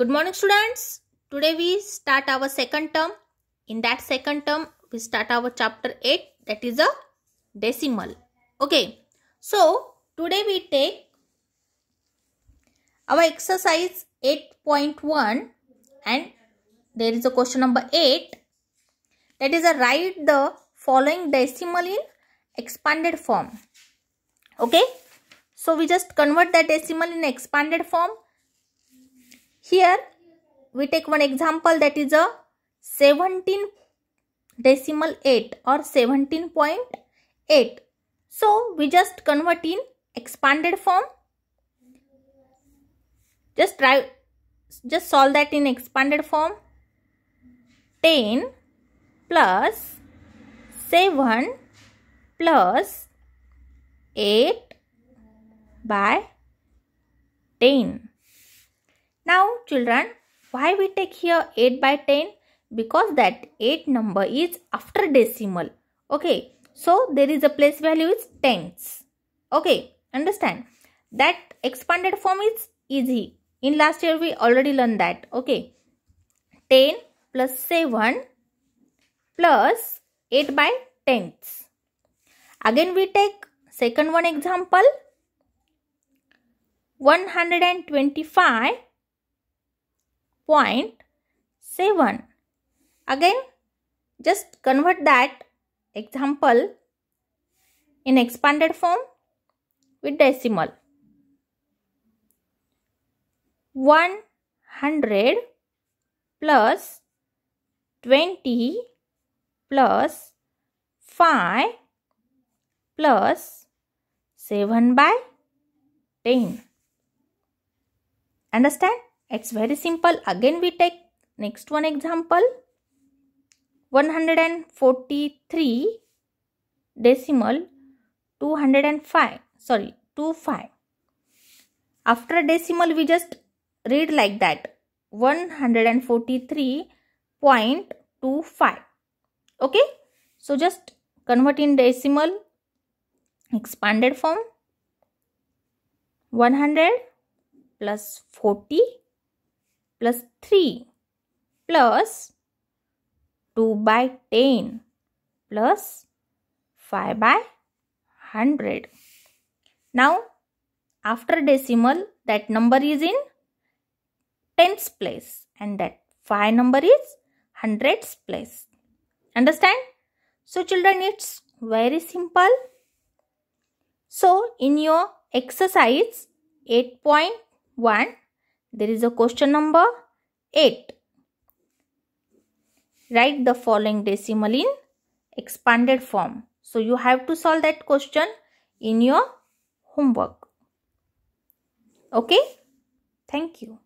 Good morning students. Today we start our second term. In that second term, we start our chapter 8 that is a decimal. Okay. So, today we take our exercise 8.1 and there is a question number 8 that is a write the following decimal in expanded form. Okay. So, we just convert that decimal in expanded form here we take one example that is a 17 decimal 8 or 17.8. So we just convert in expanded form. Just try, just solve that in expanded form. 10 plus 7 plus 8 by 10. Now children, why we take here 8 by 10? Because that 8 number is after decimal. Okay. So there is a place value is tens. Okay. Understand? That expanded form is easy. In last year we already learned that. Okay. 10 plus 7 plus 8 by tens. Again we take second one example. 125 0.7 again just convert that example in expanded form with decimal 100 plus 20 plus 5 plus 7 by 10. Understand? It's very simple. Again we take next one example. 143 decimal 205 sorry 25 after decimal we just read like that 143.25 okay so just convert in decimal expanded form 100 plus 40 plus 3 plus 2 by 10 plus 5 by 100. Now, after decimal, that number is in tens place and that 5 number is hundreds place. Understand? So, children, it's very simple. So, in your exercise 8.1, there is a question number 8. Write the following decimal in expanded form. So you have to solve that question in your homework. Okay? Thank you.